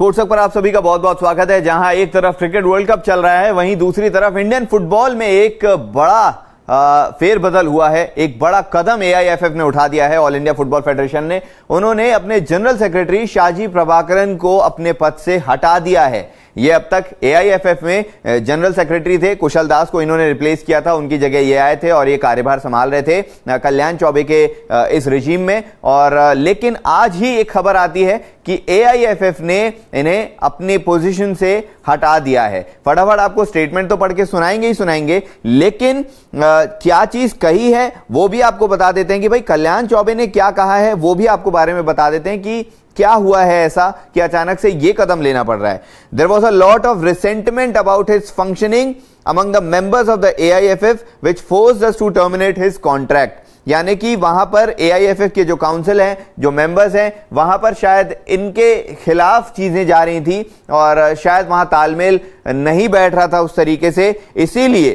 Sports पर आप सभी का बहुत बहुत स्वागत है जहां एक तरफ क्रिकेट वर्ल्ड कप चल रहा है वहीं दूसरी तरफ इंडियन फुटबॉल में एक बड़ा फेरबदल हुआ है एक बड़ा कदम एआईएफएफ ने उठा दिया है ऑल इंडिया फुटबॉल फेडरेशन ने उन्होंने अपने जनरल सेक्रेटरी शाजी प्रभाकरन को अपने पद से हटा दिया है ये अब तक एआईएफएफ में जनरल सेक्रेटरी थे कुशल दास को इन्होंने रिप्लेस किया था उनकी जगह ये आए थे और ये कार्यभार संभाल रहे थे कल्याण चौबे के इस रिजीम में और लेकिन आज ही एक खबर आती है कि एआईएफएफ ने इन्हें अपनी पोजीशन से हटा दिया है फटाफट आपको स्टेटमेंट तो पढ़ के सुनाएंगे ही सुनाएंगे लेकिन आ, क्या चीज कही है वो भी आपको बता देते हैं कि भाई कल्याण चौबे ने क्या कहा है वो भी आपको बारे में बता देते हैं कि क्या हुआ है ऐसा कि अचानक से यह कदम लेना पड़ रहा है there was a lot of resentment about his functioning among the members of the F which force us to terminate his contract यानी कि वहां पर एआईएफएफ के जो काउंसिल हैं जो मेंबर्स हैं वहां पर शायद इनके खिलाफ चीजें जा रही थी और शायद वहां तालमेल नहीं बैठ रहा था उस तरीके से इसीलिए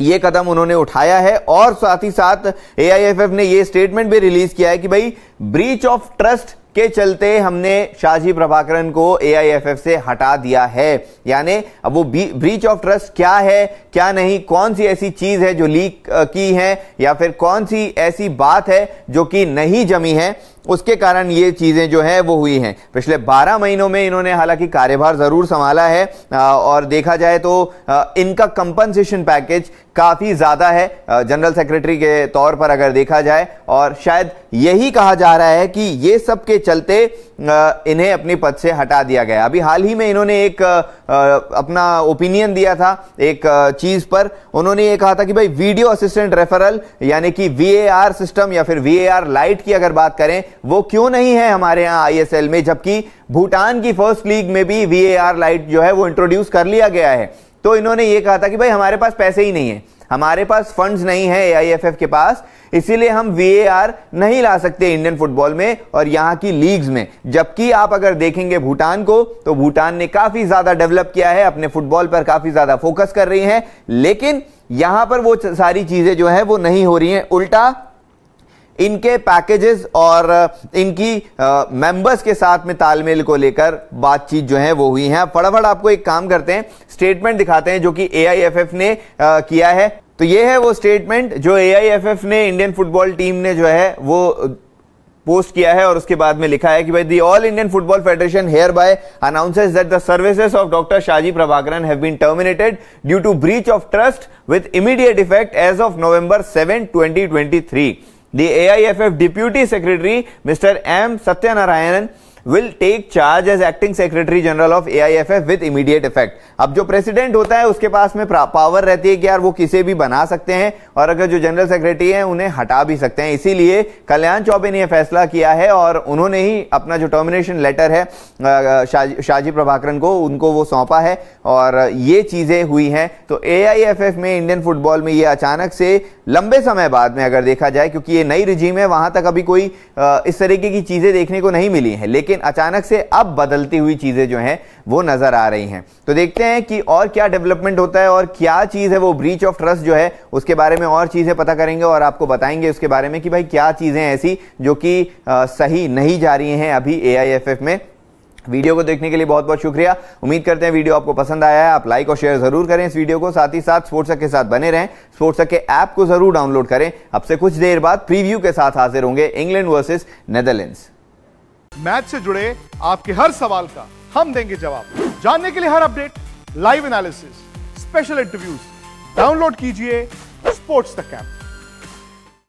ये कदम उन्होंने उठाया है और साथ ही साथ एआईएफएफ ने यह स्टेटमेंट भी रिलीज किया है कि भाई ब्रीच ऑफ ट्रस्ट के चलते हमने शाहजी प्रभाकरण को एआईएफएफ से हटा दिया है यानी अब वो ब्रीच ऑफ ट्रस्ट क्या है क्या नहीं कौन सी ऐसी चीज है जो लीक की है या फिर कौन सी ऐसी बात है जो कि नहीं जमी है उसके कारण ये चीज़ें जो है वो हुई हैं पिछले 12 महीनों में इन्होंने हालांकि कार्यभार ज़रूर संभाला है और देखा जाए तो इनका कंपनसेशन पैकेज काफ़ी ज़्यादा है जनरल सेक्रेटरी के तौर पर अगर देखा जाए और शायद यही कहा जा रहा है कि ये सब के चलते इन्हें अपने पद से हटा दिया गया अभी हाल ही में इन्होंने एक अपना ओपिनियन दिया था एक चीज़ पर उन्होंने ये कहा था कि भाई वीडियो असिस्टेंट रेफरल यानी कि वी सिस्टम या फिर वी लाइट की अगर बात करें वो क्यों नहीं है हमारे यहाँ आई में जबकि भूटान की फर्स्ट लीग में भी वी लाइट जो है वो इंट्रोड्यूस कर लिया गया है तो इन्होंने ये कहा था कि भाई हमारे पास पैसे ही नहीं है हमारे पास फंड्स नहीं है एआईएफएफ के पास इसीलिए हम वीएआर नहीं ला सकते इंडियन फुटबॉल में और यहाँ की लीग्स में जबकि आप अगर देखेंगे भूटान को तो भूटान ने काफ़ी ज़्यादा डेवलप किया है अपने फुटबॉल पर काफ़ी ज़्यादा फोकस कर रही है लेकिन यहां पर वो सारी चीज़ें जो है वो नहीं हो रही हैं उल्टा इनके पैकेजेस और इनकी मेंबर्स के साथ में तालमेल को लेकर बातचीत जो है वो हुई है फटाफट आपको एक काम करते हैं स्टेटमेंट दिखाते हैं जो कि एआईएफएफ ने आ, किया है तो ये है वो स्टेटमेंट जो एआईएफएफ ने इंडियन फुटबॉल टीम ने जो है वो पोस्ट किया है और उसके बाद में लिखा है कि भाई the All Indian Football Federation hereby announces that the services of doctor Shaji Prabhakaran have been terminated due to breach of trust with immediate effect as of November twenty three the AIFF Deputy Secretary Mr. M. Satyanarayanan will take charge as acting secretary general of A I F F with immediate effect अब जो president होता है उसके पास में power रहती है कि यार वो किसे भी बना सकते हैं और अगर जो जनरल सेक्रेटरी है उन्हें हटा भी सकते हैं इसीलिए कल्याण चौबे ने यह फैसला किया है और उन्होंने ही अपना जो टर्मिनेशन लेटर है शाजी, शाजी को उनको वो सौंपा है और ये चीज़ें हुई हैं तो एफ में इंडियन फुटबॉल में ये अचानक से लंबे समय बाद में अगर देखा जाए क्योंकि ये नई रिजीम है वहां तक अभी कोई इस तरीके की चीज़ें देखने को नहीं मिली है लेकिन लेकिन अचानक से अब बदलती हुई चीज़ें जो हैं वो नज़र आ रही हैं तो देखते हैं कि और क्या डेवलपमेंट होता है और क्या चीज़ है वो ब्रीच ऑफ ट्रस्ट जो है उसके बारे में और चीज़ें पता करेंगे और आपको बताएंगे उसके बारे में कि भाई क्या चीज़ें ऐसी जो कि सही नहीं जा रही हैं अभी ए में वीडियो को देखने के लिए बहुत बहुत शुक्रिया उम्मीद करते हैं वीडियो आपको पसंद आया है आप लाइक और शेयर जरूर करें इस वीडियो को साथ ही साथ स्पोर्ट्स के साथ बने रहें स्पोर्ट्स के ऐप को जरूर डाउनलोड करें अब से कुछ देर बाद प्रीव्यू के साथ हाजिर होंगे इंग्लैंड वर्सेस नेदरलैंड्स मैच से जुड़े आपके हर सवाल का हम देंगे जवाब जानने के लिए हर update live analysis special interviews download कीजिए स्पोर्ट्स तक ऐप